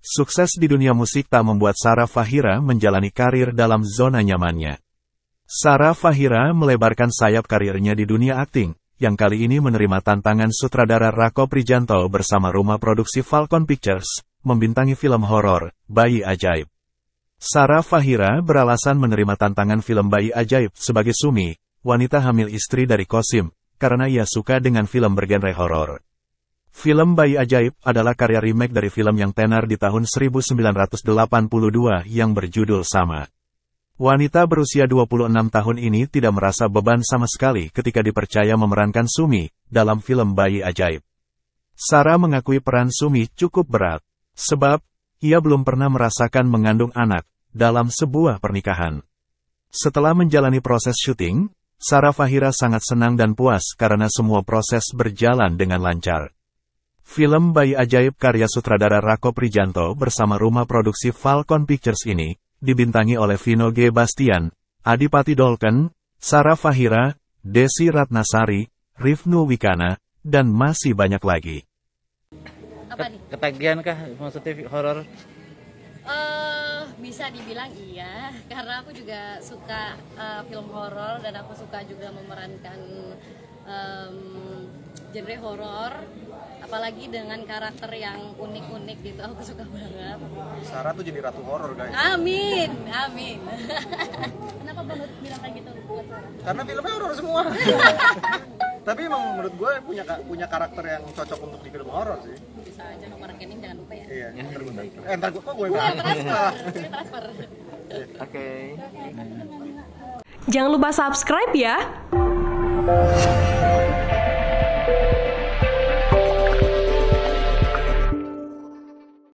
Sukses di dunia musik tak membuat Sarah Fahira menjalani karir dalam zona nyamannya. Sarah Fahira melebarkan sayap karirnya di dunia akting, yang kali ini menerima tantangan sutradara Rako Prijanto bersama rumah produksi Falcon Pictures, membintangi film horor, Bayi Ajaib. Sarah Fahira beralasan menerima tantangan film Bayi Ajaib sebagai Sumi, wanita hamil istri dari Kosim, karena ia suka dengan film bergenre horor. Film Bayi Ajaib adalah karya remake dari film yang tenar di tahun 1982 yang berjudul sama. Wanita berusia 26 tahun ini tidak merasa beban sama sekali ketika dipercaya memerankan Sumi dalam film Bayi Ajaib. Sarah mengakui peran Sumi cukup berat, sebab ia belum pernah merasakan mengandung anak dalam sebuah pernikahan. Setelah menjalani proses syuting, Sarah Fahira sangat senang dan puas karena semua proses berjalan dengan lancar. Film Bayi Ajaib karya sutradara Rako Prijanto bersama rumah produksi Falcon Pictures ini, dibintangi oleh Vino G. Bastian, Adipati Dolken, Sarah Fahira, Desi Ratnasari, Rifnu Wikana, dan masih banyak lagi. Apa nih? Ketagihan kah maksudnya horor? Uh, bisa dibilang iya karena aku juga suka uh, film horor dan aku suka juga memerankan um, genre horor apalagi dengan karakter yang unik-unik gitu aku suka banget Sarah tuh jadi ratu horor guys amin amin kenapa banget bilang kayak gitu karena filmnya horor semua tapi emang menurut gue punya punya karakter yang cocok untuk di film horor sih bisa aja nomor rekening jangan lupa ya iya ya, ntar gue eh, ntar gue kok gue transfer transfer iya. oke jangan lupa subscribe ya